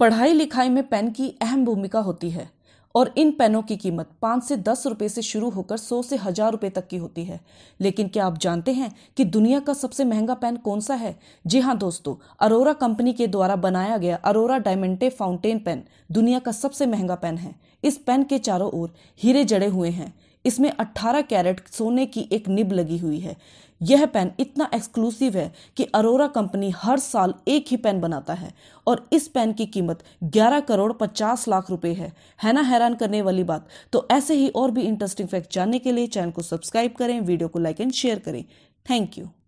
पढ़ाई लिखाई में पेन की अहम भूमिका होती है और इन पेनों की कीमत पाँच से दस रुपए से शुरू होकर सौ से हजार रुपए तक की होती है लेकिन क्या आप जानते हैं कि दुनिया का सबसे महंगा पेन कौन सा है जी हाँ दोस्तों अरोरा कंपनी के द्वारा बनाया गया अरोरा डायमंडे फाउंटेन पेन दुनिया का सबसे महंगा पेन है इस पेन के चारों ओर हीरे जड़े हुए हैं इसमें 18 कैरेट सोने की एक निब लगी हुई है यह पेन इतना एक्सक्लूसिव है कि अरोरा कंपनी हर साल एक ही पेन बनाता है और इस पेन की कीमत 11 करोड़ 50 लाख रुपए है है ना हैरान करने वाली बात तो ऐसे ही और भी इंटरेस्टिंग फैक्ट जानने के लिए चैनल को सब्सक्राइब करें वीडियो को लाइक एंड शेयर करें थैंक यू